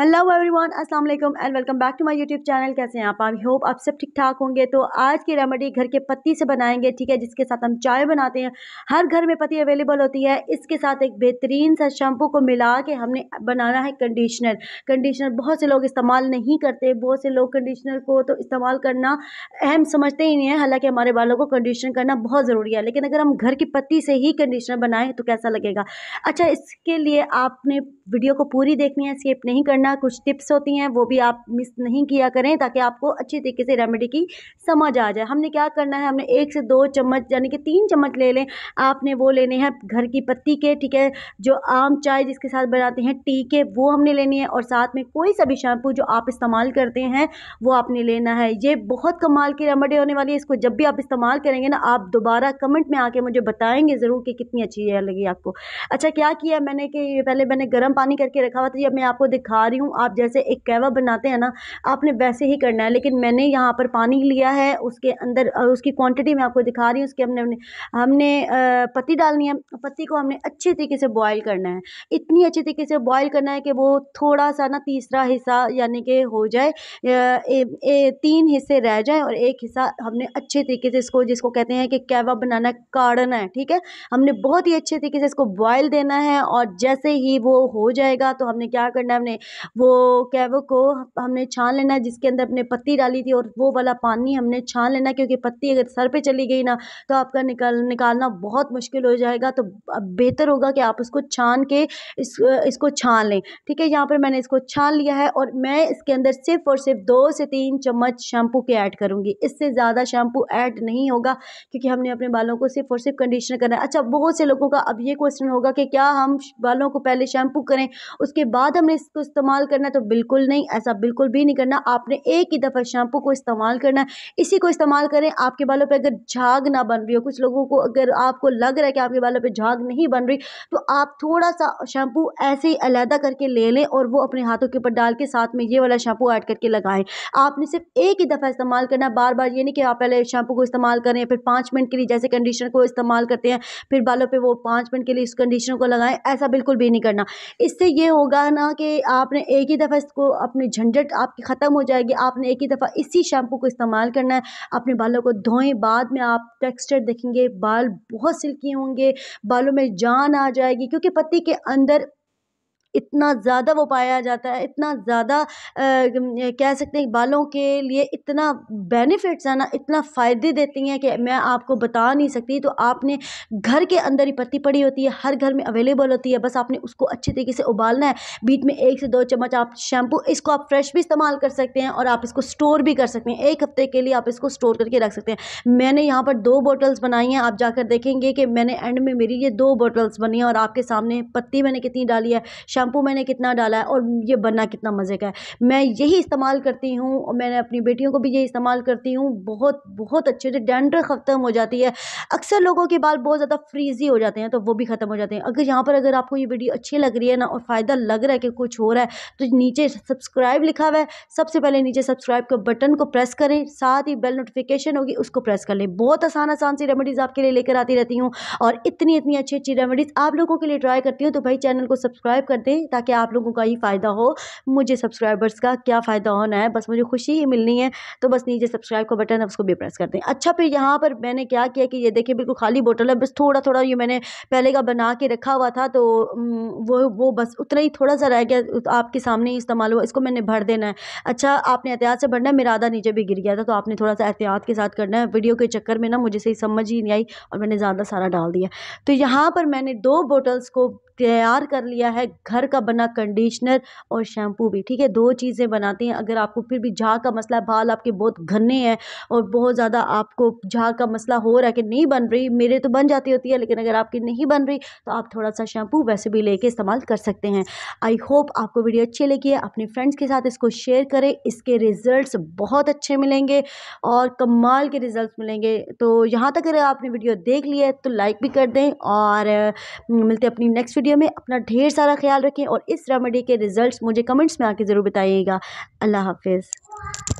hello everyone अस्सलाम वालेकुम and welcome back to my YouTube channel कैसे हैं आप आई होप आप सब ठीक ठाक होंगे तो आज की रेमेडी घर के पत्ती से बनाएंगे ठीक है जिसके साथ हम चाय बनाते हैं हर घर में पत्ती अवेलेबल होती है इसके साथ एक बेहतरीन सा शैम्पू को मिला के हमने बनाना है कंडीशनर कंडीशनर बहुत से लोग इस्तेमाल नहीं करते बहुत से लोग कंडीशनर को तो इस्तेमाल करना अहम समझते ही नहीं है हालाँकि हमारे बालों को कंडीशनर करना बहुत ज़रूरी है लेकिन अगर हम घर की पत्ती से ही कंडीशनर बनाएँ तो कैसा लगेगा अच्छा इसके लिए आपने वीडियो को पूरी देखनी है स्किप नहीं करना वरना कुछ टिप्स होती हैं वो भी आप मिस नहीं किया करें ताकि आपको अच्छी तरीके से रेमेडी की समझ आ जाए हमने क्या करना है हमने एक से दो चम्मच यानी कि तीन चम्मच ले लें आपने वो लेने हैं घर की पत्ती के ठीक है जो आम चाय जिसके साथ बनाते हैं टी के वो हमने लेनी है और साथ में कोई सा भी शैम्पू जो आप इस्तेमाल करते हैं वो आपने लेना है ये बहुत कमाल की रेमेडी होने वाली है इसको जब भी आप इस्तेमाल करेंगे ना आप दोबारा कमेंट में आके मुझे बताएंगे ज़रूर कि कितनी अच्छी लगी आपको अच्छा क्या किया मैंने कि पहले मैंने गर्म पानी करके रखा हुआ था जब मैं आपको दिखा रही रही हूँ आप जैसे एक कहवा बनाते हैं ना आपने वैसे ही करना है लेकिन मैंने यहाँ पर पानी लिया है उसके अंदर उसकी क्वांटिटी मैं आपको दिखा रही हूँ उसके हमने हमने पत्ती डालनी है पत्ती को हमने अच्छे तरीके से बॉयल करना है इतनी अच्छे तरीके से बॉयल करना है कि वो थोड़ा सा ना तीसरा हिस्सा यानी कि हो जाए तीन हिस्से रह जाए और एक हिस्सा हमने अच्छे तरीके से इसको जिसको कहते हैं कि कैवा बनाना काढ़ना है ठीक है हमने बहुत ही अच्छे तरीके से इसको बॉयल देना है और जैसे ही वो हो जाएगा तो हमने क्या करना है हमने वो कैवों को हमने छान लेना है जिसके अंदर अपने पत्ती डाली थी और वो वाला पानी हमने छान लेना क्योंकि पत्ती अगर सर पे चली गई ना तो आपका निकल निकालना बहुत मुश्किल हो जाएगा तो बेहतर होगा कि आप उसको छान के इस इसको छान लें ठीक है यहाँ पर मैंने इसको छान लिया है और मैं इसके अंदर सिर्फ और सिर्फ दो से तीन चम्मच शैम्पू के ऐड करूँगी इससे ज़्यादा शैम्पू ऐड नहीं होगा क्योंकि हमने अपने बालों को सिर्फ और सिर्फ कंडीशनर करना है अच्छा बहुत से लोगों का अब ये क्वेश्चन होगा कि क्या हम बालों को पहले शैम्पू करें उसके बाद हमने इसको इस्तेमाल इस्तेमाल करना तो बिल्कुल नहीं ऐसा बिल्कुल भी नहीं करना आपने एक ही दफ़ा शैम्पू को इस्तेमाल करना है इसी को इस्तेमाल करें आपके बालों पर अगर झाग ना बन रही हो कुछ लोगों को अगर आपको लग रहा है कि आपके बालों पर झाग नहीं बन रही तो आप थोड़ा सा शैम्पू ऐसे ही अलहदा करके ले लें और वो अपने हाथों के ऊपर डाल के साथ में ये वाला शैम्पू ऐड करके लगाएं आपने सिर्फ एक ही दफ़ा इस्तेमाल करना बार बार ये नहीं कि आप पहले शैम्पू को इस्तेमाल करें फिर पाँच मिनट के लिए जैसे कंडीशनर को इस्तेमाल करते हैं फिर बालों पर वो पाँच मिनट के लिए इस कंडीशनर को लगाएं ऐसा बिल्कुल भी नहीं करना इससे ये होगा ना कि आपने आपने एक ही दफ़ा इसको अपनी झंझट आपकी ख़त्म हो जाएगी आपने एक ही दफ़ा इसी शैम्पू को इस्तेमाल करना है अपने बालों को धोएं बाद में आप टेक्सचर देखेंगे बाल बहुत सिल्की होंगे बालों में जान आ जाएगी क्योंकि पत्ती के अंदर इतना ज़्यादा वो पाया जाता है इतना ज़्यादा कह सकते हैं बालों के लिए इतना बेनिफिट्स है ना इतना फ़ायदे देती हैं कि मैं आपको बता नहीं सकती तो आपने घर के अंदर ही पत्ती पड़ी होती है हर घर में अवेलेबल होती है बस आपने उसको अच्छे तरीके से उबालना है बीच में एक से दो चम्मच आप शैम्पू इसको आप फ्रेश भी इस्तेमाल कर सकते हैं और आप इसको स्टोर भी कर सकते हैं एक हफ्ते के लिए आप इसको स्टोर करके रख सकते हैं मैंने यहाँ पर दो बोटल्स बनाई हैं आप जाकर देखेंगे कि मैंने एंड में मेरी ये दो बोटल्स बनी हैं और आपके सामने पत्ती मैंने कितनी डाली है शैम्पू शैम्पू मैंने कितना डाला है और ये बनना कितना मज़े का है मैं यही इस्तेमाल करती हूँ और मैंने अपनी बेटियों को भी यही इस्तेमाल करती हूँ बहुत बहुत अच्छे से डेंडर ख़त्म हो जाती है अक्सर लोगों के बाल बहुत ज़्यादा फ्रीजी हो जाते हैं तो वो भी ख़त्म हो जाते हैं अगर यहाँ पर अगर आपको ये वीडियो अच्छी लग रही है ना और फ़ायदा लग रहा है कि कुछ हो रहा है तो नीचे सब्सक्राइब लिखा हुआ है सबसे पहले नीचे सब्सक्राइब के बटन को प्रेस करें साथ ही बेल नोटिफिकेशन होगी उसको प्रेस कर लें बहुत आसान आसान सी रेमेडीज़ आपके लिए लेकर आती रहती हूँ और इतनी इतनी अच्छी अच्छी रेमेडीज़ आप लोगों के लिए ट्राई करती हूँ तो भाई चैनल को सब्सक्राइब कर पे ताकि आप लोगों का ही फ़ायदा हो मुझे सब्सक्राइबर्स का क्या फ़ायदा होना है बस मुझे खुशी ही मिलनी है तो बस नीचे सब्सक्राइब का बटन है उसको भी प्रेस कर दें अच्छा फिर यहाँ पर मैंने क्या किया कि ये देखिए बिल्कुल खाली बोटल है बस थोड़ा थोड़ा ये मैंने पहले का बना के रखा हुआ था तो वो वो बस उतना ही थोड़ा सा रह गया आपके सामने ही इस्तेमाल हुआ इसको मैंने भर देना है अच्छा आपने एहतियात से भरना है मेरा आधा नीचे भी गिर गया था तो आपने थोड़ा सा एहतियात के साथ करना है वीडियो के चक्कर में ना मुझे सही समझ ही नहीं आई और मैंने ज़्यादा सारा डाल दिया तो यहाँ पर मैंने दो बोटल्स को तैयार कर लिया है घर घर का बना कंडीशनर और शैम्पू भी ठीक है दो चीज़ें बनाते हैं अगर आपको फिर भी झाग का मसला है बाल आपके बहुत घने हैं और बहुत ज़्यादा आपको झाग का मसला हो रहा है कि नहीं बन रही मेरे तो बन जाती होती है लेकिन अगर आपकी नहीं बन रही तो आप थोड़ा सा शैम्पू वैसे भी लेके इस्तेमाल कर सकते हैं आई होप आपको वीडियो अच्छी लगी है अपने फ्रेंड्स के साथ इसको शेयर करें इसके रिज़ल्ट बहुत अच्छे मिलेंगे और कमाल के रिज़ल्ट मिलेंगे तो यहाँ तक अगर आपने वीडियो देख लिया है तो लाइक भी कर दें और मिलते अपनी नेक्स्ट वीडियो में अपना ढेर सारा ख्याल रखें और इस रेमेडी के रिज़ल्ट मुझे कमेंट्स में आके ज़रूर बताइएगा अल्लाह हाफिज़